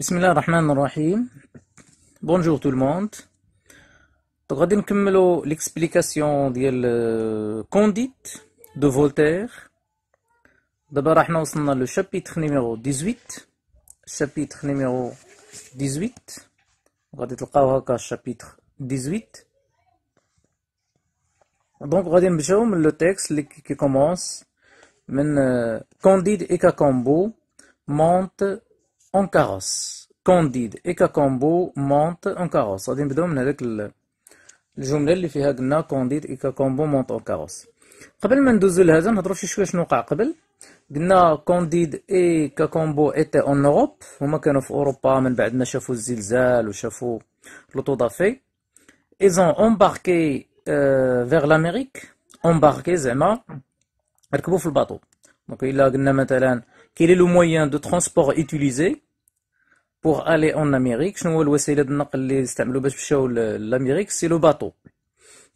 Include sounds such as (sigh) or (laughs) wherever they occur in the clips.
Bismillah ar rahim Bonjour tout le monde. Donc, on va l'explication de Condit euh, de Voltaire. D'abord, on le chapitre numéro 18. Chapitre numéro 18. On va le chapitre 18. Donc, on va le texte qui commence. Candide euh, et Cacambo montent اون كاروس كونديد اي كاكومبو مونت اون كاروس غادي نبداو من هذاك الجمله اللي فيها قلنا كونديد اي كاكومبو مونت اون كاروس قبل ما ندوزو لهذا نهضرو شي شويه شنو وقع قبل قلنا كونديد اي كاكومبو ايتي اون اوروب هما كانوا في اوروبا من بعد ما شافوا الزلزال وشافوا لوطو دافي ايزون امباركي فيغ لاميريك امباركي زعما ركبوا في الباطو دونك الا قلنا مثلا Quel est le moyen de transport utilisé pour aller en Amérique Je l'Amérique, c'est le bateau.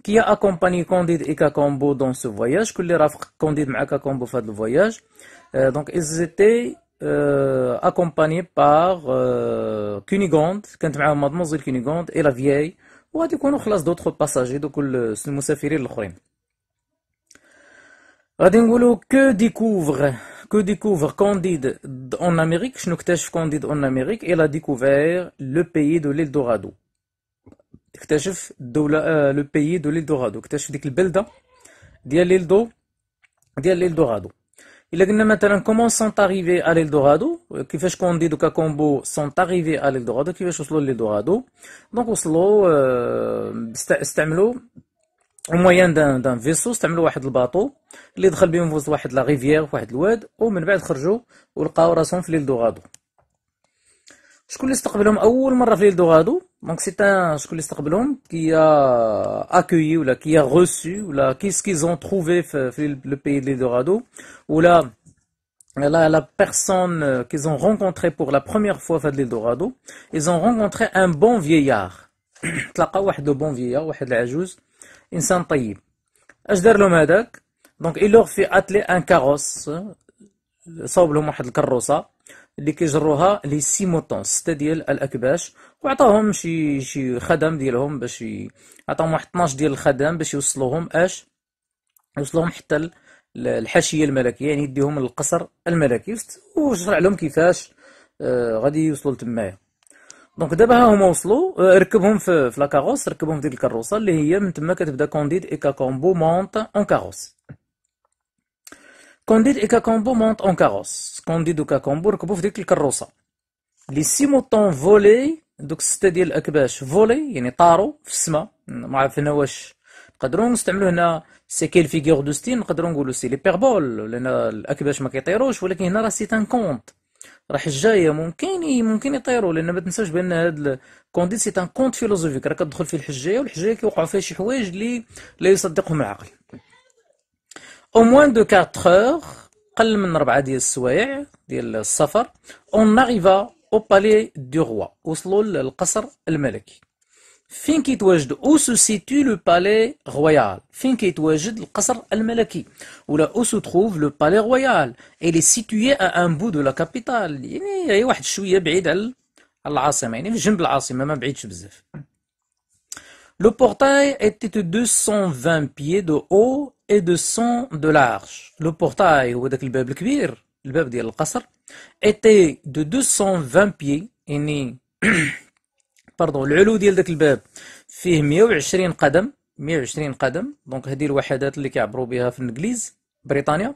Qui a accompagné Candide et Kakambo dans ce voyage Candide et Kakambo fait le voyage. Euh, donc, ils étaient euh, accompagnés par euh, Cunigonde, Mademoiselle Cunégonde et la vieille. Ou a d'autres passagers, donc le Moussafirin l'Khrim. Que découvre Découvre Candide en Amérique, je Candide en Amérique, et la découvert le pays de l'Eldorado. Euh, le pays de l'Eldorado, qu'est-ce que c'est que le Belda, il y a l'Eldorado. Il a maintenant comment sont arrivés à l'Eldorado, euh, qui fait Candide ou Cacambo sont arrivés à l'Eldorado, qui fait ce que c'est l'Eldorado. Donc, c'est un peu au moyen d'un vaisseau c'est استعملوا واحد الباطو اللي دخل بهم في la واحد لا ريفيير واحد الواد ومن بعد خرجوا le راسهم في ليل دوغادو شكون اللي استقبلهم اول مره في ليل دوغادو دونك سي شكون اللي La, la, personne qu'ils ont rencontrée pour la première fois à ils ont rencontré un bon vieillard. un bon vieillard, انسان طيب اش دار لهم هذاك دونك اي لوغ في اتلي ان كاروس صوب لهم واحد الكروسه اللي كيجروها لي سيموطون ستة ديال الاكباش وعطاهم شي شي خدم ديالهم باش عطاهم واحد 12 ديال الخدم باش يوصلوهم اش يوصلوهم حتى الحاشيه الملكيه يعني يديهم للقصر الملكي وشرع لهم كيفاش آه غادي يوصلوا لتمايا دونك دابا ها هما وصلوا ركبهم في في لاكاروس ركبهم في ديك الكروسه اللي هي من تما كتبدا كونديد اي كومبو مونط اون كاروس كونديد اي كومبو مونط اون كاروس كونديد وكا كومبو ركبوا في ديك الكروسه لي سيموطون فولي دوك سته ديال الاكباش فولي يعني طاروا في السماء ما عرفنا واش نقدروا نستعملوا هنا سي كيل فيغور دو ستيل نقدروا نقولوا سي لي بيربول لان الاكباش ما كيطيروش ولكن هنا راه سي ان كونت راح الجايه ممكن ممكن يطيروا لان ما تنساوش بان هذا الكونديت سي ان كونت فيلوزوفيك راه كتدخل في الحجيه والحجيه كيوقعوا فيها شي حوايج اللي لا يصدقهم العقل او موان دو 4 اور قل من ربعه ديال السوايع ديال السفر اون اريفا او بالي دو روا وصلوا للقصر الملكي où se situe le palais royal où se trouve le palais royal il est situé à un bout de la capitale le portail était de 220 pieds de haut et de 100 de large. Le portail, le bab de al-qasr, était de 220 pieds, (clears throat) باردون العلو ديال داك الباب فيه 120 قدم 120 قدم دونك هذه الوحدات اللي كيعبروا بها في الانجليز بريطانيا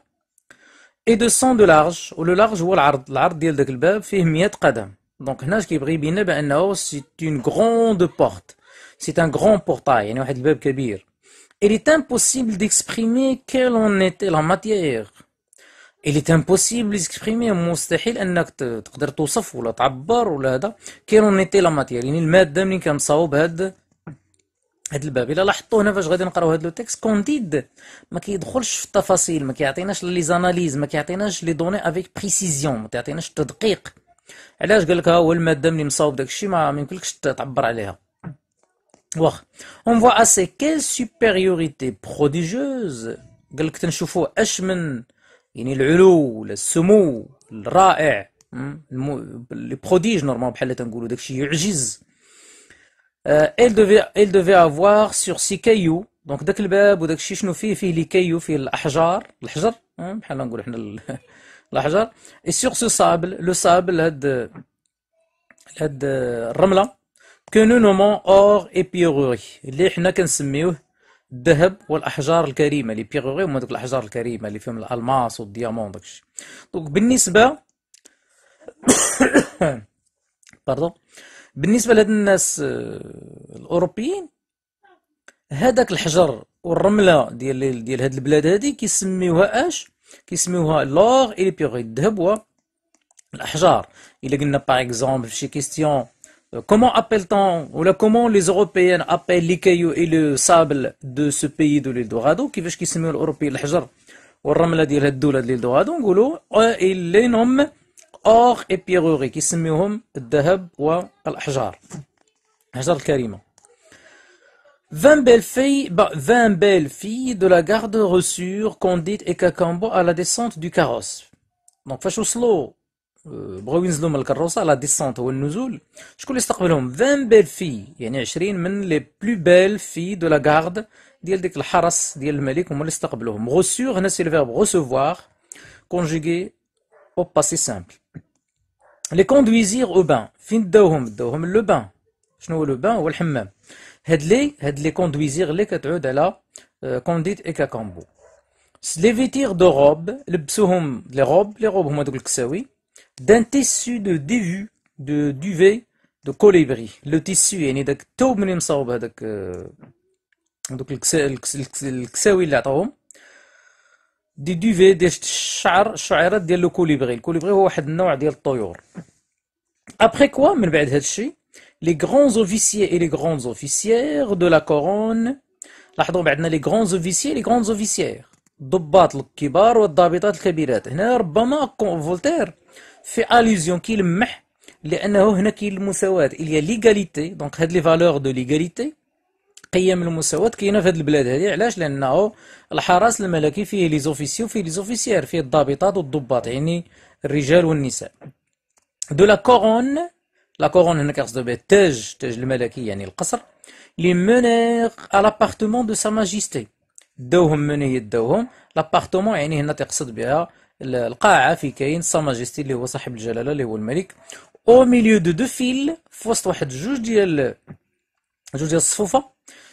اي 200 دو لارج ولو لارج هو العرض العرض ديال داك الباب فيه 100 قدم دونك هنا كيبغي يبين بانه سي اون غروند بورت سي ان غران بورتاي يعني واحد الباب كبير il est impossible d'exprimer quelle en était la matière اللي تامبوسيبل اكسبريمي مستحيل انك تقدر توصف ولا تعبر ولا هذا كي رونيتي لا ماتيير يعني الماده منين كان مصاوب هاد هاد الباب الا لاحظتوا هنا فاش غادي نقراو هاد لو تيكست كونديد ما كيدخلش في التفاصيل ما كيعطيناش لي زاناليز ما كيعطيناش لي دوني افيك بريسيزيون ما كيعطيناش التدقيق علاش قال لك ها هو الماده منين مصاوب داكشي ما يمكنلكش تعبر عليها واخ اون فوا اسي كيل سوبيريوريتي بروديجوز قال لك تنشوفوا اش من يعني العلو السمو الرائع لي بروديج نورمال بحال تنقولوا داكشي يعجز ايل دوفي ايل دوفي افوار سور سي كايو دونك داك الباب وداكشي شنو فيه فيه لي كايو فيه الاحجار الحجر آه، بحال نقولوا حنا (laughs) الاحجار اي سور سو سابل لو سابل هاد هاد الرمله كو نو نومون اور ايبيوري اللي حنا كنسميوه الذهب والاحجار الكريمه لي بيغوري هما دوك الاحجار الكريمه اللي فيهم الالماس والديامون داكشي دونك بالنسبه باردون (coughs) بالنسبه لهاد الناس آه، الاوروبيين هذاك الحجر والرمله ديال ديال هاد البلاد هادي كيسميوها اش كيسميوها لور اي بيغوغي الذهب والاحجار الا قلنا باغ اكزومبل شي كيستيون Euh, comment appelle-t-on, ou là, comment les Européens appellent les cailloux et le sable de ce pays de l'Eldorado, qui veut qu'ils s'appellent l'Européen l'Hjar, ou l'Ramla de l'Eldorado, ils euh, les nomment or et pierreries, qui s'appellent الذهب والأحجار. Hajar الكريمة. 20 belles filles, bah, 20 belles filles de la garde reçurent Condit et Kakambo à la descente du carrosse. Donc, fachoslo, je trouve les 20 belles filles, plus belles filles de la garde, haras, Recevoir, le conjugué au passé simple. Les conduisir au bain. le bain. Je le bain, le bain. Les les les de robes, les robes, les robes, les robes, les d'un tissu de dévu, de duvet, de colibri. Le tissu est né d'un tissu de duvet, de de colibri. Le colibri est un de toyor. Après quoi, ben, les grands officiers et les grandes officières de la couronne, ben, les grands officiers et les grandes officières. ضباط الكبار والضابطات الكبيرات هنا ربما فولتير في اليزيون كيلمح لانه هنا كاين المساواه اليا ليغاليتي دونك هاد لي فالور دو ليغاليتي قيم المساواه كاينه في هاد البلاد هادي علاش لانه الحرس الملكي فيه لي زوفيسيو فيه لي زوفيسيير فيه الضابطات والضباط يعني الرجال والنساء دو لا كورون لا كورون هنا كيقصدو بها التاج التاج الملكي يعني القصر لي مونيغ ا لابارتمون دو سا ماجيستي داوهم من هي داوهم لابارتمون يعني هنا تقصد بها القاعه في كاين سا ماجستي اللي هو صاحب الجلاله اللي هو الملك او ميليو دو دو فيل في وسط واحد جوج ديال جوج ديال الصفوفه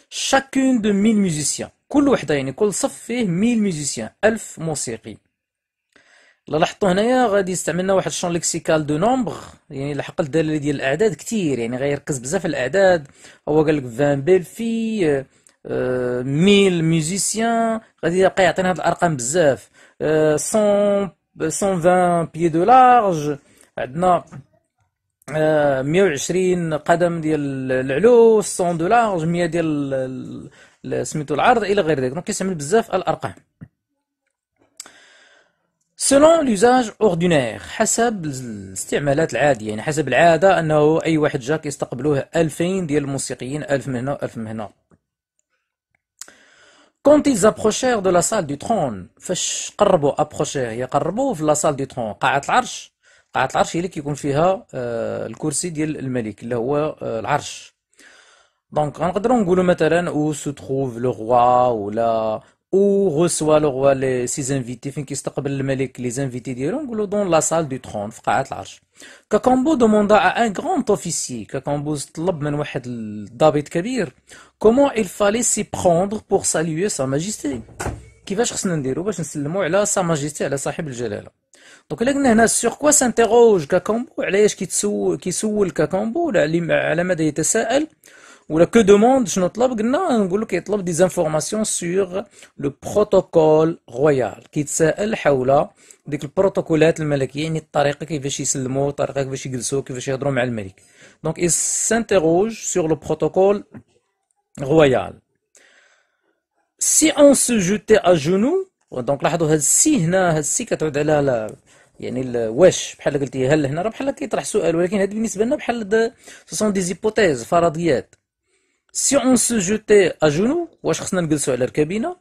شاكون دو ميل ميوزيسيان كل وحده يعني كل صف فيه ميل ميوزيسيان ألف موسيقي لاحظتوا هنايا غادي استعملنا واحد الشون ليكسيكال دو نومبر يعني لحق الدلاله ديال الاعداد كتير يعني غيركز بزاف الاعداد هو قال لك 20 بيل في 1000 آه، ميوزيسيان غادي يبقى يعطينا هاد الارقام بزاف 100 120 بيي دو لارج عندنا 120 آه، قدم ديال العلو 100 دو لارج 100 ديال سميتو العرض الى غير ذلك دونك كيستعمل بزاف الارقام سلون لوزاج اوردينير حسب الاستعمالات العاديه يعني حسب العاده انه اي واحد جا كيستقبلوه 2000 ديال الموسيقيين 1000 من هنا 1000 من هنا كونت زابروشير دو لا سال دو ترون فاش قربوا ابروشير يقربوا في لا سال دو ترون قاعه العرش قاعه العرش هي اللي كيكون فيها آه، الكرسي ديال الملك اللي هو آه، العرش دونك غنقدروا نقولوا مثلا او سو تروف لو روا ولا غوسوا لو غوا لي سي زانفيتي فين كيستقبل الملك لي زانفيتي ديالو نقولو دون لا سال دو ترون في قاعة العرش كاكومبو دوموندا ا ان غران اوفيسي كاكومبو طلب من واحد الضابط كبير كومون il fallait s'y prendre pour saluer sa majesté كيفاش خصنا نديرو باش نسلمو على سا ماجيستي على صاحب الجلاله دونك لقنا هنا سور كوا سانتيروج كاكومبو علاش كيتسول كيسول كاكومبو على ماذا يتساءل ولا كو دوموند شنو طلب قلنا نقول لك يطلب دي زانفورماسيون سور لو بروتوكول رويال كيتسائل حول ديك البروتوكولات الملكيه يعني الطريقه كيفاش يسلموا الطريقه كيفاش يجلسوا كيفاش يهضروا مع الملك دونك اي سانتيروج سور لو بروتوكول رويال سي اون سو جوتي ا جونو دونك لاحظوا هاد السي هنا هاد السي كتعود على يعني واش بحال قلتي هل هنا راه بحال كيطرح سؤال ولكن هاد بالنسبه لنا بحال سو سون دي زيبوتيز فرضيات سي اون se jetait à واش خصنا نجلسوا على ركابينا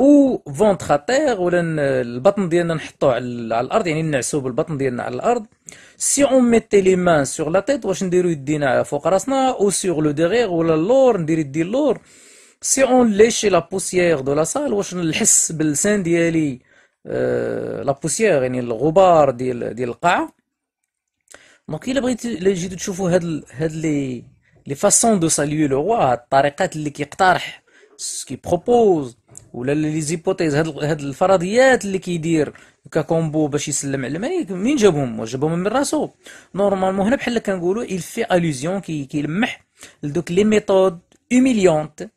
او فونتر ا ولا البطن ديالنا نحطوه على, الارض يعني نعسو بالبطن ديالنا على الارض سي اون ميتي لي مان سور لا تيت واش نديرو يدينا فوق راسنا او سور لو ديغيغ ولا اللور ندير يدي اللور سي اون ليشي لا بوسيير دو لا سال واش نحس باللسان ديالي أه... لا بوسيير يعني الغبار ديال ديال القاعه دونك الا بغيتي الا جيتو تشوفوا هاد هاد لي لي فاسون دو ساليو لو روا الطريقات اللي كيقترح سكي بروبوز ولا لي زيبوتيز هاد, هاد الفرضيات اللي كيدير ككومبو باش يسلم على الملك منين جابهم جابهم من راسو نورمالمون هنا بحال كنقولوا il في الوزيون كي كيلمح لدوك لي ميثود اوميليونت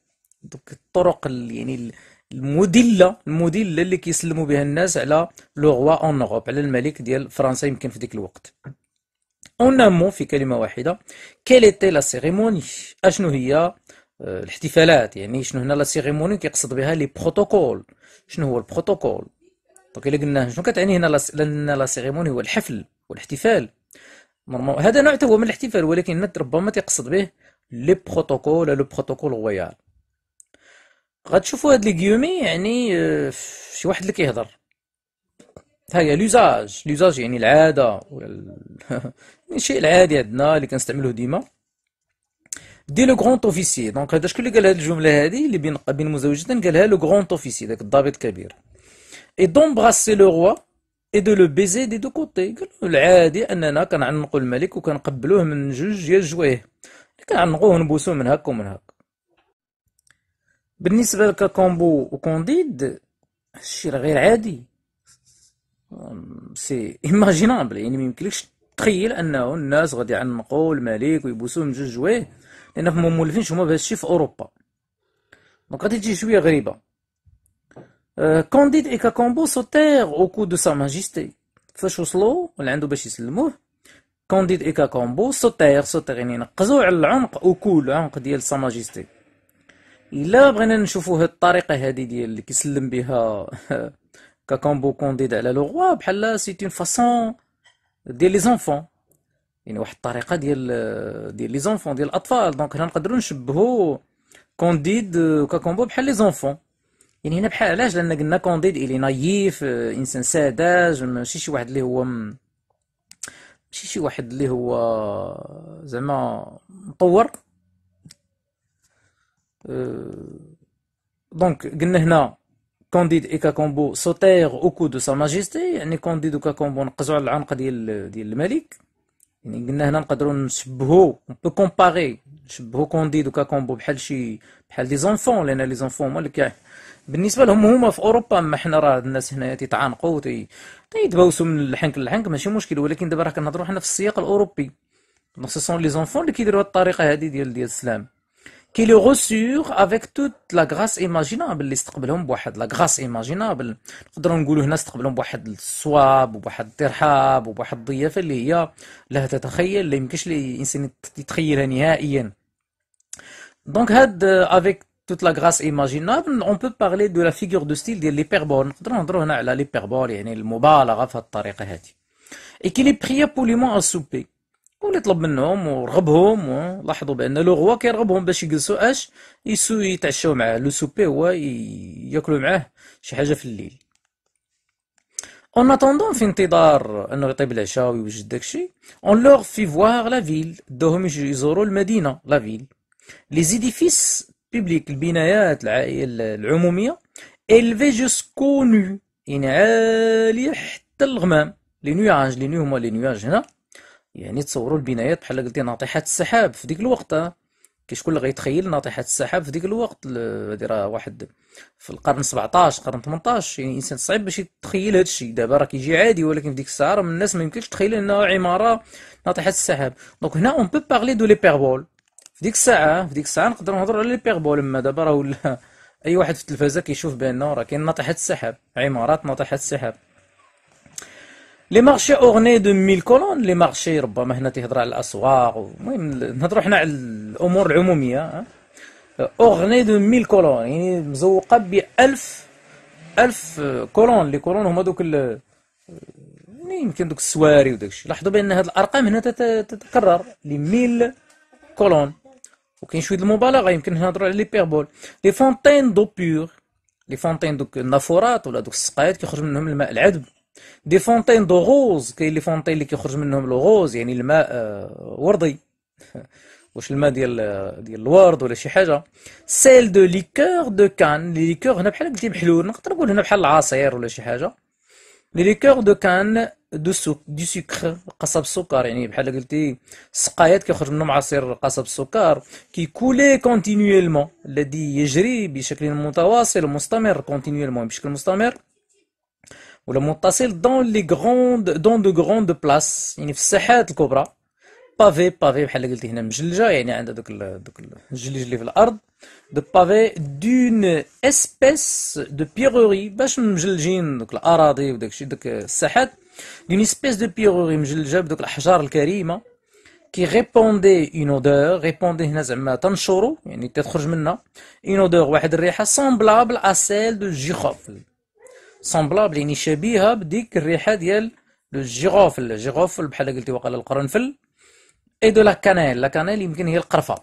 دوك الطرق اللي يعني المدله المدله اللي كيسلموا بها الناس على لو روا اون اوروب على الملك ديال فرنسا يمكن في ذاك الوقت اون امون في كلمه واحده كيل ايتي لا سيريموني اشنو هي الاحتفالات يعني شنو هنا لا سيريموني كيقصد بها لي بروتوكول شنو هو البروتوكول دونك الا قلنا شنو كتعني هنا لان لا سيريموني هو الحفل والاحتفال هذا نوع هو من الاحتفال ولكن ربما تقصد به لي بروتوكول لو بروتوكول رويال غتشوفوا هاد لي يعني شي واحد اللي كيهضر ها هي لوزاج لوزاج يعني العاده ولا الشيء (laughs) العادي عندنا اللي كنستعملوه ديما دي لو غران اوفيسي دونك هذا شكون اللي قال هذه الجمله هذه اللي بين بين مزوجتين قالها لو غران اوفيسي داك الضابط الكبير اي دومبراسي لو روا اي دو لو بيزي دي دو كوتي قالوا العادي اننا كنعنقوا الملك وكنقبلوه من جوج ديال جويه كنعنقوه ونبوسوه من هاك ومن هاك بالنسبه لكاكومبو وكونديد هادشي غير عادي سي ايماجينابل يعني ما يمكنلكش تخيل انه الناس غادي يعنقوا الملك ويبوسوه من جوج جويه لان هما مولفين هما بهذا في اوروبا دونك غادي تجي شويه غريبه كونديد ايكا كومبو سوتير او كو دو سا ماجيستي فاش وصلوا اللي عنده باش يسلموه كونديد ايكا كومبو سوتير سوتير يعني نقزو على العمق او كو العمق ديال سا ماجيستي الا بغينا نشوفوا هاد الطريقه هادي ديال اللي كيسلم بها (laughs) ككومبو كونديد على لو روا بحال سي اون فاسون ديال لي زونفون يعني واحد الطريقه ديال ديال لي زونفون ديال الاطفال دونك هنا نقدروا نشبهوا كونديد ككومبو بحال لي زونفون يعني هنا بحال علاش لان قلنا كونديد الي نايف انسان ساذج ماشي شي واحد اللي هو م... ماشي شي واحد اللي هو زعما مطور دونك قلنا هنا كونديد اي كاكومبو سوتير او كو دو سا ماجيستي يعني كونديد وكاكومبو نقزو على العنق ديال ديال الملك يعني قلنا هنا نقدروا نشبهو بو كومباري نشبهو كونديد وكاكومبو بحال شي بحال لي زونفون لان لي زونفون هما اللي كاي بالنسبه لهم هما في اوروبا اما حنا راه الناس هنايا تيتعانقوا تي تيتباوسوا من الحنك للحنك ماشي مشكل ولكن دابا راه كنهضروا حنا في السياق الاوروبي دونك سو سون لي زونفون اللي كيديروا الطريقه هذه ديال ديال السلام كي لو غوسور افيك توت لا غراس ايماجينابل اللي استقبلهم بواحد لا غراس ايماجينابل نقدروا نقولوا هنا استقبلهم بواحد الصواب وبواحد الترحاب وبواحد الضيافه اللي هي لا تتخيل لا يمكنش الانسان يتخيلها نهائيا دونك هاد افيك توت لا grâce ايماجينابل اون بو parler دو لا فيغور دو ستيل ديال l'hyperbole نقدروا نهضروا هنا على l'hyperbole يعني المبالغه في الطريقه هذه et qu'il est prié poliment ونطلب منهم ورغبهم ولاحظوا بان لو غوا كيرغبهم باش يجلسوا اش يسو يتعشاو معاه لو سوبي هو ياكلوا معاه شي حاجه في الليل اون اتوندون في انتظار انه يطيب العشاء ويوجد داكشي اون لوغ في فواغ لا فيل داهم يزوروا المدينه لا فيل لي زيديفيس بيبليك البنايات العموميه الفي جوسكو نو يعني عاليه حتى الغمام لي نواج لي نيو هما لي نواج هنا يعني تصوروا البنايات بحال قلتي ناطحات السحاب في ديك الوقت آه. كاين شكون اللي غيتخيل ناطحات السحاب في ديك الوقت هادي راه واحد في القرن 17 قرن 18 يعني الانسان صعيب باش يتخيل هذا الشيء دابا راه كيجي عادي ولكن في ديك الساعه من الناس ما يمكنش تخيل انها عماره ناطحات السحاب دونك هنا اون بو بارلي دو لي بيربول في ديك الساعه في ديك الساعه نقدروا نهضروا على لي بيربول اما دابا راه ولا (laughs) اي واحد في التلفازه كيشوف بانه راه كاين ناطحات السحاب عمارات ناطحات السحاب لي مارشي اورني دو ميل كولون لي مارشي ربما هنا تهضر على الاسواق المهم نهضروا حنا على الامور العموميه اورني دو ميل كولون يعني مزوقه ب 1000 1000 كولون لي كولون هما دوك يعني يمكن دوك السواري وداك الشيء لاحظوا بان هاد الارقام هنا تتكرر لي ميل كولون وكاين شويه المبالغه يمكن نهضروا على لي بيربول لي فونتين دو بيور لي فونتين دوك النافورات ولا دوك السقايات كيخرج منهم الماء العذب دي فونتين دو غوز كاين لي فونتين اللي كيخرج منهم لو غوز يعني الماء وردي واش الماء ديال ديال الورد ولا شي حاجه سيل دو ليكور دو كان لي ليكور هنا بحال قلتي محلول نقدر نقول هنا بحال العصير ولا شي حاجه لي ليكور دو كان دو سوك دو سوكر قصب السكر يعني بحال قلتي السقايات كيخرج منهم عصير قصب السكر كيكولي كونتينيولمون الذي يجري بشكل متواصل ومستمر كونتينيولمون بشكل مستمر le dans les dans de grandes places, une le cobra, pavé, pavé, de pavé d'une espèce de pierrerie, d'une espèce de pierrerie, qui répandait une odeur, une odeur semblable à celle de Jichov. سومبلابل يعني شبيهه بديك الريحه ديال جيغوفل جيغوفل بحال قلتي وقال القرنفل اي دو لا كانيل لا كانيل يمكن هي القرفه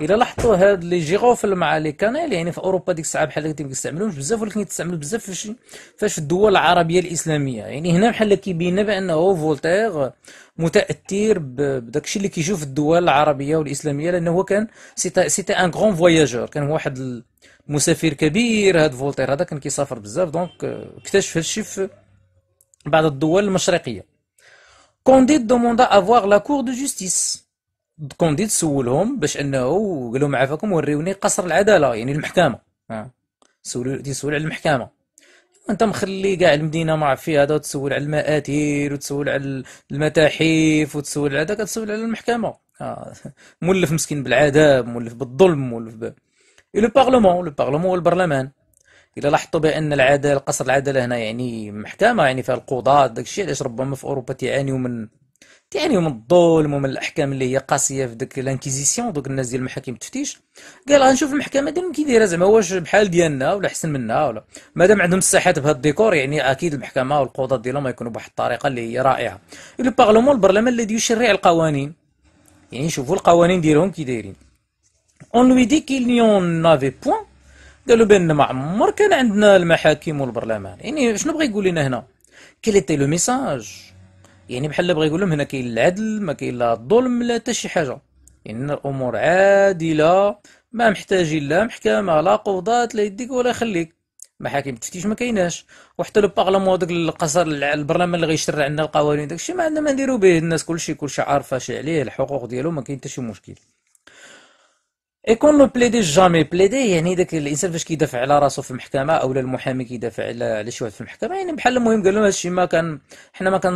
الا لاحظتوا هاد لي جيغوفل مع لي كانيل يعني في اوروبا ديك الساعه بحال هكا ما كيستعملوش بزاف ولكن كيتستعملوا بزاف فاش فاش الدول العربيه الاسلاميه يعني هنا بحال كيبين لنا بانه فولتير متاثر بداكشي اللي كيشوف الدول العربيه والاسلاميه لانه هو كان سيتي ان غون فواياجور كان واحد المسافر كبير هاد فولتير هذا كان كيسافر بزاف دونك اكتشف هادشي في بعض الدول المشرقيه كونديد دوموندا افواغ لا كور دو جوستيس كوندي تسولهم باش انه قال لهم عافاكم وريوني قصر العداله يعني المحكمه سولوا تيسول على المحكمه انت مخلي كاع المدينه ما فيها هذا تسول على المآتير وتسول على المتاحف وتسول على هذا كتسول على المحكمه مولف مسكين بالعذاب مولف بالظلم مولف ب... لو بارلمون لو بارلمون هو البرلمان الا لاحظتوا بان العداله قصر العداله هنا يعني محكمه يعني فيها القضاة داك الشيء علاش ربما في اوروبا تعانيوا من يعني من الظلم ومن الاحكام اللي هي قاسيه في ديك لانكيزيسيون دوك الناس ديال المحاكم التفتيش قال غنشوف آه، المحكمه ديالهم كي دايره زعما واش بحال ديالنا ولا احسن منا ولا مادام عندهم الصحات بهذا الديكور يعني اكيد المحكمه والقضاة ديالهم يكونوا بواحد الطريقه اللي هي رائعه لو بارلمون البرلمان الذي يشرع القوانين يعني شوفوا القوانين ديالهم كي دايرين اون لوي دي كيل نيون نافي بوان قالوا بان ما عمر كان عندنا المحاكم والبرلمان يعني شنو بغى يقول لنا هنا كيل ايتي لو ميساج يعني بحال بغى يقول لهم هنا كاين العدل ما كاين لا الظلم لا حتى شي حاجه يعني الامور عادله ما محتاجين لا محكمه لا قضاة لا يديك ولا يخليك محاكم التفتيش ما كايناش وحتى لو بارلمون داك القصر البرلمان اللي غيشرع لنا القوانين داكشي ما عندنا ما نديرو به الناس كلشي كلشي عارفه شي عليه الحقوق ديالو ما كاين حتى شي مشكل يكون كون لو بليدي جامي بليدي يعني داك الانسان فاش كيدافع على راسو في المحكمه او المحامي كيدافع على على شي واحد في المحكمه يعني بحال المهم قال لهم هذا الشيء ما كان حنا ما كان,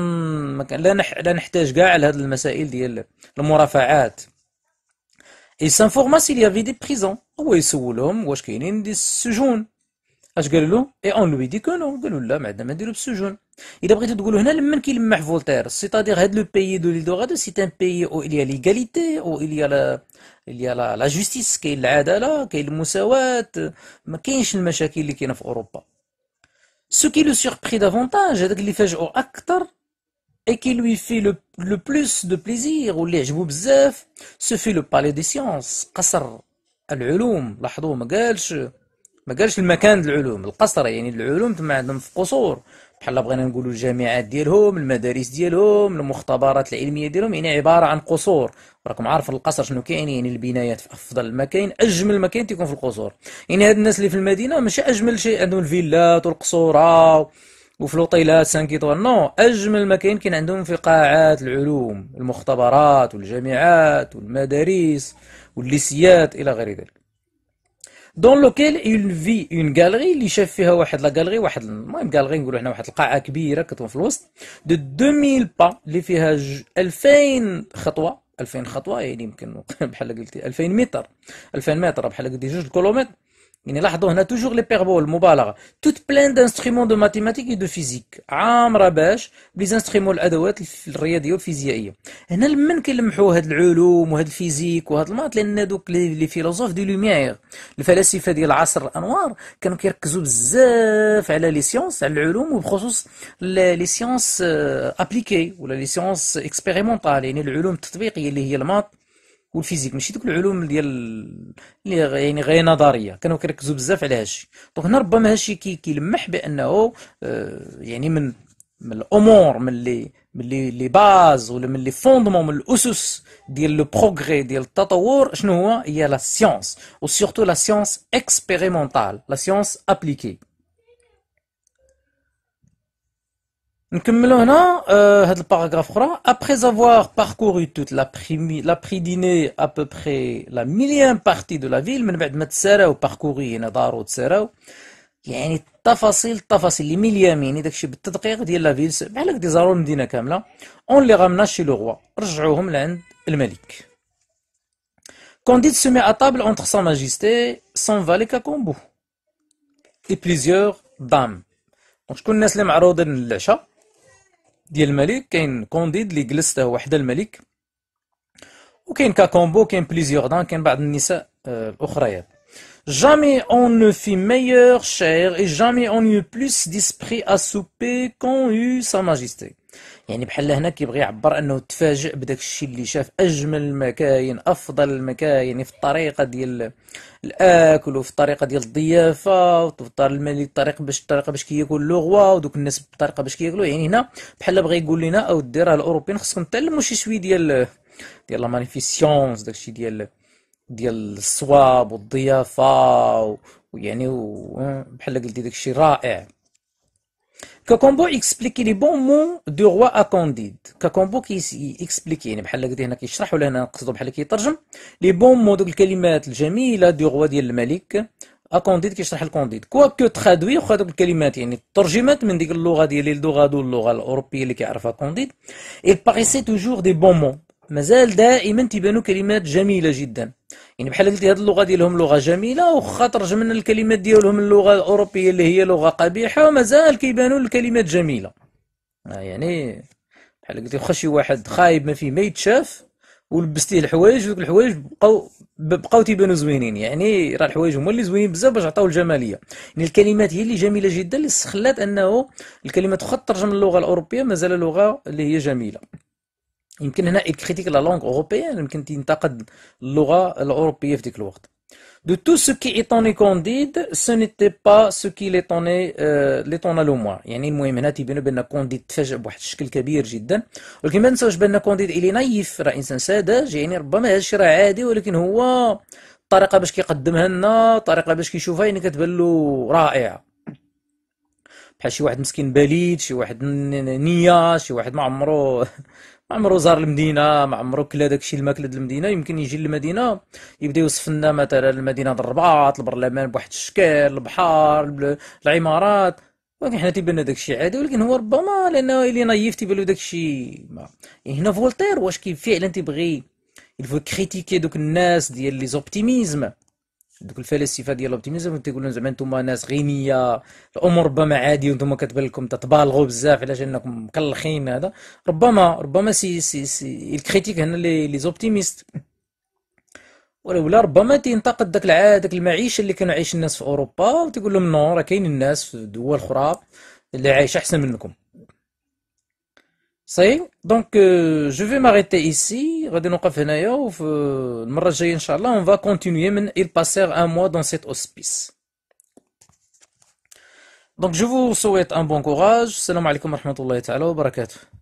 ما كان لا, نح لا نحتاج كاع لهاد المسائل ديال المرافعات اي سانفورما سيل يافي دي بريزون هو يسولهم واش كاينين دي السجون اش قالوا له اي اون لوي دي كو نو قالوا لا ما عندنا ما نديرو بالسجون الا بغيتو تقولوا هنا لمن كيلمح فولتير سيتادير هاد لو بيي دو غادو سيت ان بيي او اليا ليغاليتي او اليا لا اليا لا جوستيس كاين العداله كاين المساواه ما كاينش المشاكل اللي كاينه في اوروبا سو كي لو سيربري دافونتاج هذاك اللي فاجئو اكثر اي كي لوي في لو le plus de plaisir ou بزاف سو في لو بالي دي سيونس قصر العلوم لاحظوا ما قالش ما قالش المكان العلوم القصر يعني العلوم تما عندهم في قصور بحال بغينا نقولوا الجامعات ديالهم المدارس ديالهم المختبرات العلميه ديالهم يعني عباره عن قصور راكم عارف القصر شنو كاين يعني البنايات في افضل المكان اجمل مكان تيكون في القصور يعني هاد الناس اللي في المدينه ماشي اجمل شيء عندهم الفيلات والقصوره وفي لوطيلات 5 ايطوال نو اجمل ما كاين عندهم في قاعات العلوم المختبرات والجامعات والمدارس والليسيات الى غير ذلك دون لوكيل اون في اون غالري اللي شاف فيها واحد لا غالري واحد المهم غالري نقولوا حنا واحد القاعه كبيره كتكون في الوسط دو 2000 با اللي فيها 2000 خطوه 2000 خطوه يعني يمكن (laughs) بحال قلتي 2000 متر 2000 متر بحال قلتي جوج كيلومتر يعني لاحظوا هنا توجور لي بيربول المبالغه توت بلان دانسترومون دو ماتيماتيك اي دو فيزيك عامره باش لي زانسترومون الادوات الرياضيه والفيزيائيه هنا لمن كيلمحوا هاد العلوم وهاد الفيزيك وهاد المات لان دوك لي فيلوزوف دي لوميير الفلاسفه ديال العصر الانوار كانوا كيركزوا بزاف على لي سيونس على العلوم وبخصوص لي سيونس ابليكي ولا لي سيونس اكسبيريمونطال يعني العلوم التطبيقيه اللي هي المات والفيزيك ماشي دوك العلوم ديال اللي يعني غير نظريه كانوا كيركزوا بزاف على هادشي دونك هنا ربما هادشي كيلمح بانه آه، يعني من من الامور من اللي من لي لي باز ولا من لي فوندمون من الاسس ديال لو بروغري ديال التطور شنو هو هي لا سيونس وسورتو لا سيونس اكسبيريمونتال لا سيونس ابليكي Après avoir parcouru toute la laprès dîner à peu près la millième partie de la ville, يعني التفاصيل التفاصيل اللي مليام داكشي بالتدقيق ديال لا فيل بحال هكا زاروا المدينه كامله اون لي غامنا شي لو روا رجعوهم لعند الملك كونديد سومي ا طابل اونتر سا ماجيستي سون فالي كاكومبو اي بليزيور دام دونك شكون الناس اللي معروضين للعشاء ديال الملك كاين كونديد اللي جلس حتى هو حدا الملك وكاين كاكومبو كاين دان كاين بعض النساء الاخريات جامي اون نو في meilleure شير اي جامي اون يو بلوس ديسبري ا سوبي كون يو سا ماجيستي يعني بحال هنا كيبغي يعبر انه تفاجئ بداك الشيء اللي شاف اجمل المكاين افضل المكاين في الطريقه ديال الاكل وفي الطريقه ديال الضيافه وفي الطريقه باش الطريقه باش كياكل لوغوا ودوك الناس بالطريقه باش كياكلوا يعني هنا بحال بغى يقول لنا او دير الاوروبيين خصكم تعلموا شي شويه ديال ديال لا مانيفيسيونس داكشي ديال ديال الصواب والضيافه ويعني بحال قلتي داكشي رائع كاكومبو اكسبليكي لي بون مون دو روا اكونديد كاكومبو كي اكسبليكي يعني بحال هكا هنا كيشرح ولا هنا نقصدو بحال كيترجم لي بون مون دوك الكلمات الجميله دو روا ديال الملك اكونديد كيشرح الكونديد كوا كو تخادوي وخا دوك الكلمات يعني ترجمات من ديك اللغه ديال اللغه دو اللغه الاوروبيه اللي كيعرفها كونديد اي باريسي توجور دي بون مون مازال دائما تيبانو كلمات جميله جدا يعني بحال قلتي هذه اللغه ديالهم لغه جميله وخا ترجمنا الكلمات ديالهم اللغه الاوروبيه اللي هي لغه قبيحه ومازال كيبانوا الكلمات جميله آه، يعني بحال قلتي واخا شي واحد خايب ما فيه ما يتشاف ولبستيه الحوايج ودوك الحوايج بقاو بقاو تيبانوا زوينين يعني راه الحوايج هما اللي زوينين بزاف باش عطاو الجماليه يعني الكلمات هي اللي جميله جدا اللي خلات انه الكلمات واخا ترجم اللغه الاوروبيه مازال لغه اللي هي جميله يمكن هنا يكريتيك لا لونغ اوروبيان يمكن تنتقد اللغه الاوروبيه في ذاك الوقت دو تو سو كي étonnait كونديد سو n'était با سو كي l'étonnait euh, لو موا يعني المهم هنا تيبان بان كونديد تفاجئ بواحد الشكل كبير جدا ولكن ما ننساوش بان كونديد الي نايف راه انسان ساذج يعني ربما هذا الشيء راه عادي ولكن هو الطريقه باش كيقدمها لنا الطريقه باش كيشوفها يعني كتبان له رائعه بحال شي واحد مسكين بليد شي واحد نيه شي واحد ما عمره عمرو زار المدينه ما عمرو كلا داكشي الماكله د المدينه يمكن يجي للمدينه يبدا يوصف لنا مثلا المدينه د الرباط البرلمان بواحد الشكل البحر العمارات ولكن حنا تيبان لنا داكشي عادي ولكن هو ربما لانه اللي نايف تيبان له داكشي يعني هنا فولتير واش كيف فعلا تيبغي الفو كريتيكي دوك الناس ديال لي زوبتيميزم دوك الفلاسفه ديال الاوبتيميزم تيقول لهم زعما انتم ناس غينيه الامور ربما عادي وانتم كتبان لكم تتبالغوا بزاف علاش انكم مكلخين هذا ربما ربما سي سي سي الكريتيك هنا لي زوبتيميست ولا ربما تينتقد داك داك المعيشه اللي كانوا عايشين الناس في اوروبا وتيقول لهم نو راه كاين الناس في دول اخرى اللي عايشه احسن منكم Ça y est, donc euh, je vais m'arrêter ici, euh, on va continuer, ils passèrent il passer un mois dans cet hospice Donc je vous souhaite un bon courage. Salam alaikum wa rahmatullahi wa barakatuh.